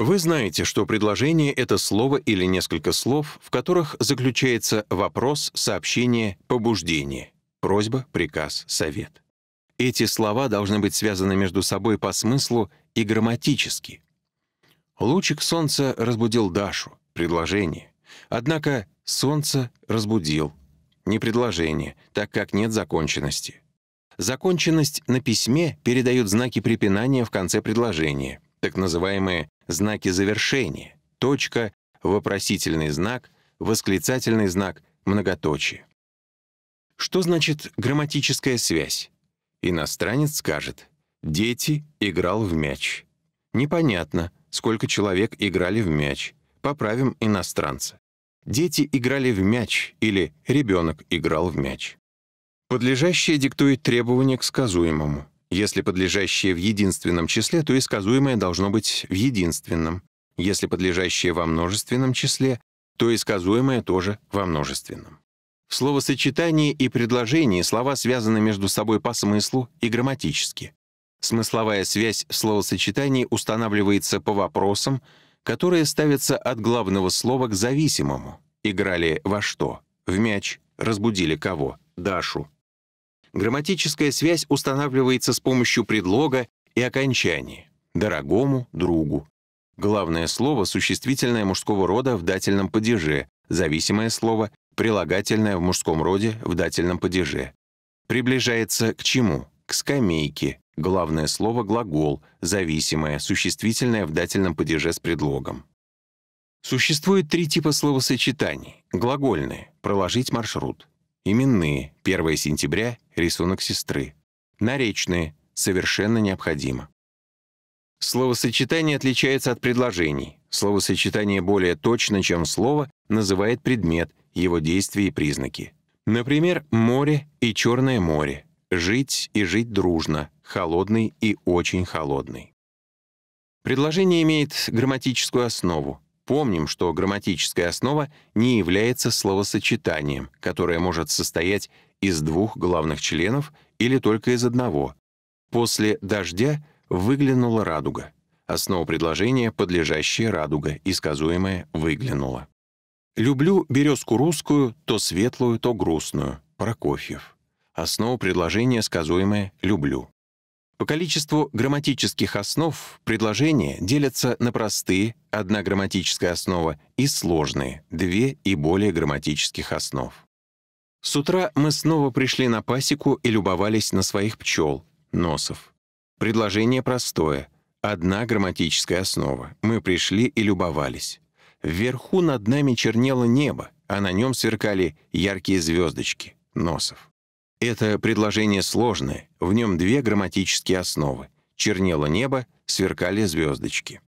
Вы знаете, что предложение — это слово или несколько слов, в которых заключается вопрос, сообщение, побуждение, просьба, приказ, совет. Эти слова должны быть связаны между собой по смыслу и грамматически. Лучик солнца разбудил Дашу, предложение. Однако солнце разбудил, не предложение, так как нет законченности. Законченность на письме передают знаки препинания в конце предложения, так называемые знаки завершения, точка, вопросительный знак, восклицательный знак, многоточие. Что значит грамматическая связь? Иностранец скажет «Дети играл в мяч». Непонятно, сколько человек играли в мяч. Поправим иностранца. «Дети играли в мяч» или «ребенок играл в мяч». Подлежащее диктует требования к сказуемому. Если подлежащее в единственном числе, то исказуемое должно быть в единственном. Если подлежащее во множественном числе, то исказуемое тоже во множественном. В словосочетании и предложении слова связаны между собой по смыслу и грамматически. Смысловая связь в словосочетании устанавливается по вопросам, которые ставятся от главного слова к зависимому. Играли во что? В мяч? Разбудили кого? Дашу? Грамматическая связь устанавливается с помощью предлога и окончания «дорогому другу». Главное слово — существительное мужского рода в дательном падеже, зависимое слово — прилагательное в мужском роде в дательном падеже. Приближается к чему? К скамейке. Главное слово — глагол, зависимое, существительное в дательном падеже с предлогом. Существует три типа словосочетаний. Глагольные — проложить маршрут. Именные 1 сентября — рисунок сестры. Наречные — совершенно необходимо. Словосочетание отличается от предложений. Словосочетание более точно, чем слово, называет предмет, его действия и признаки. Например, море и черное море, жить и жить дружно, холодный и очень холодный. Предложение имеет грамматическую основу. Помним, что грамматическая основа не является словосочетанием, которое может состоять из двух главных членов или только из одного. После «дождя» выглянула радуга. Основа предложения — подлежащая радуга, и сказуемое «выглянула». «Люблю березку русскую, то светлую, то грустную» — Прокофьев. Основа предложения сказуемое «люблю». По количеству грамматических основ предложения делятся на простые — одна грамматическая основа и сложные — две и более грамматических основ. С утра мы снова пришли на пасеку и любовались на своих пчел, носов. Предложение простое. Одна грамматическая основа. Мы пришли и любовались. Вверху над нами чернело небо, а на нем сверкали яркие звездочки, носов. Это предложение сложное, в нем две грамматические основы. Чернело небо, сверкали звездочки.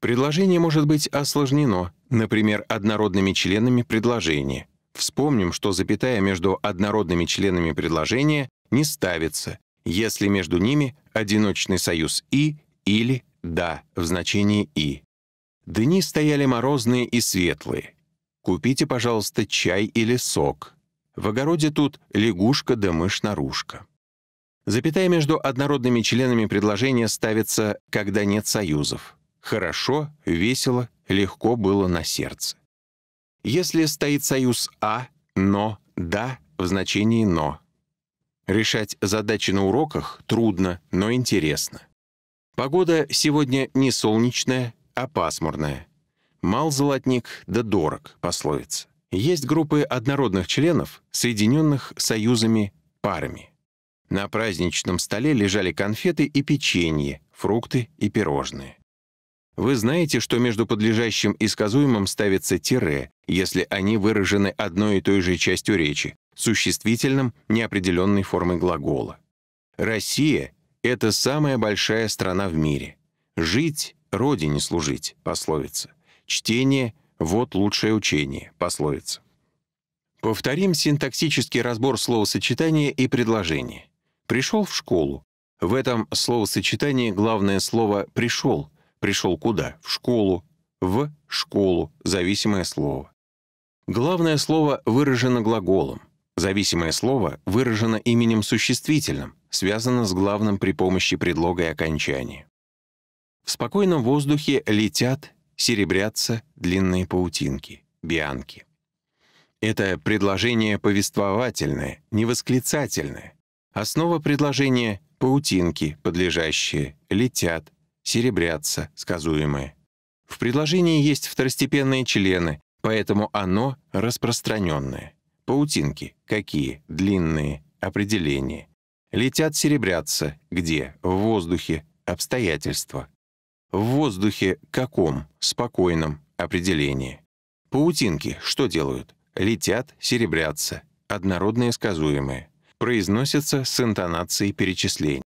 Предложение может быть осложнено, например, однородными членами предложения, Вспомним, что запятая между однородными членами предложения не ставится, если между ними одиночный союз «и» или «да» в значении «и». Дни стояли морозные и светлые. Купите, пожалуйста, чай или сок. В огороде тут лягушка да мышь-нарушка. Запятая между однородными членами предложения ставится, когда нет союзов. Хорошо, весело, легко было на сердце если стоит союз «а», «но», «да» в значении «но». Решать задачи на уроках трудно, но интересно. Погода сегодня не солнечная, а пасмурная. «Мал золотник, да дорог» — пословица. Есть группы однородных членов, соединенных союзами парами. На праздничном столе лежали конфеты и печенье, фрукты и пирожные. Вы знаете, что между подлежащим и сказуемым ставится тире, если они выражены одной и той же частью речи, существительным неопределенной формы глагола. Россия — это самая большая страна в мире. «Жить — родине служить» — пословица. «Чтение — вот лучшее учение» — пословица. Повторим синтаксический разбор словосочетания и предложения. «Пришел в школу». В этом словосочетании главное слово «пришел», Пришел куда? В школу. В школу. Зависимое слово. Главное слово выражено глаголом. Зависимое слово выражено именем существительным, связано с главным при помощи предлога и окончания. В спокойном воздухе летят, серебрятся длинные паутинки, бианки. Это предложение повествовательное, не восклицательное. Основа предложения — паутинки, подлежащие, летят, серебрятся, сказуемые. В предложении есть второстепенные члены, поэтому оно распространенное. Паутинки какие? Длинные. Определение. Летят серебрятся. Где? В воздухе. Обстоятельства. В воздухе каком? Спокойном. Определение. Паутинки что делают? Летят серебрятся. Однородные сказуемые. Произносятся с интонацией перечислений.